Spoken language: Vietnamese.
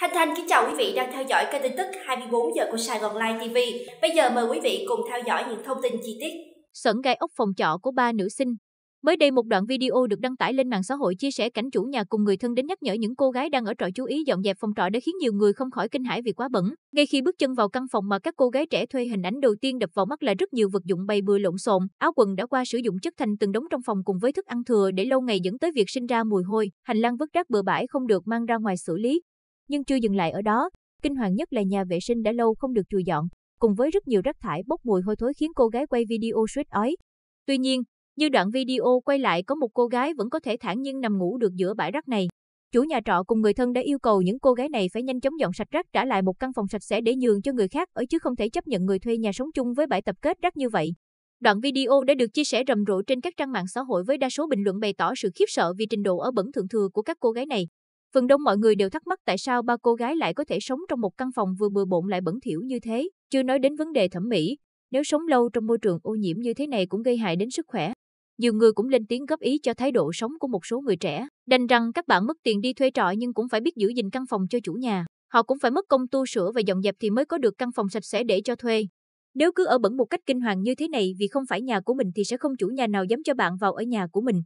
Thanh Thanh kính chào quý vị đang theo dõi kênh tin tức 24 giờ của Sài Gòn Live TV. Bây giờ mời quý vị cùng theo dõi những thông tin chi tiết. Sẩn gai ốc phòng trọ của ba nữ sinh. Mới đây một đoạn video được đăng tải lên mạng xã hội chia sẻ cảnh chủ nhà cùng người thân đến nhắc nhở những cô gái đang ở trọ chú ý dọn dẹp phòng trọ đã khiến nhiều người không khỏi kinh hãi vì quá bẩn. Ngay khi bước chân vào căn phòng mà các cô gái trẻ thuê hình ảnh đầu tiên đập vào mắt là rất nhiều vật dụng bày bừa lộn xộn, áo quần đã qua sử dụng chất thành từng đống trong phòng cùng với thức ăn thừa để lâu ngày dẫn tới việc sinh ra mùi hôi, hành lang vứt rác bừa bãi không được mang ra ngoài xử lý, nhưng chưa dừng lại ở đó, kinh hoàng nhất là nhà vệ sinh đã lâu không được chùi dọn, cùng với rất nhiều rác thải bốc mùi hôi thối khiến cô gái quay video suýt ói. Tuy nhiên, như đoạn video quay lại có một cô gái vẫn có thể thản nhiên nằm ngủ được giữa bãi rác này. Chủ nhà trọ cùng người thân đã yêu cầu những cô gái này phải nhanh chóng dọn sạch rác trả lại một căn phòng sạch sẽ để nhường cho người khác ở chứ không thể chấp nhận người thuê nhà sống chung với bãi tập kết rác như vậy. Đoạn video đã được chia sẻ rầm rộ trên các trang mạng xã hội với đa số bình luận bày tỏ sự khiếp sợ vì trình độ ở bẩn thượng thừa của các cô gái này. Phần đông mọi người đều thắc mắc tại sao ba cô gái lại có thể sống trong một căn phòng vừa bừa bộn lại bẩn thỉu như thế, chưa nói đến vấn đề thẩm mỹ, nếu sống lâu trong môi trường ô nhiễm như thế này cũng gây hại đến sức khỏe. Nhiều người cũng lên tiếng góp ý cho thái độ sống của một số người trẻ, đành rằng các bạn mất tiền đi thuê trọ nhưng cũng phải biết giữ gìn căn phòng cho chủ nhà. Họ cũng phải mất công tu sửa và dọn dẹp thì mới có được căn phòng sạch sẽ để cho thuê. Nếu cứ ở bẩn một cách kinh hoàng như thế này vì không phải nhà của mình thì sẽ không chủ nhà nào dám cho bạn vào ở nhà của mình.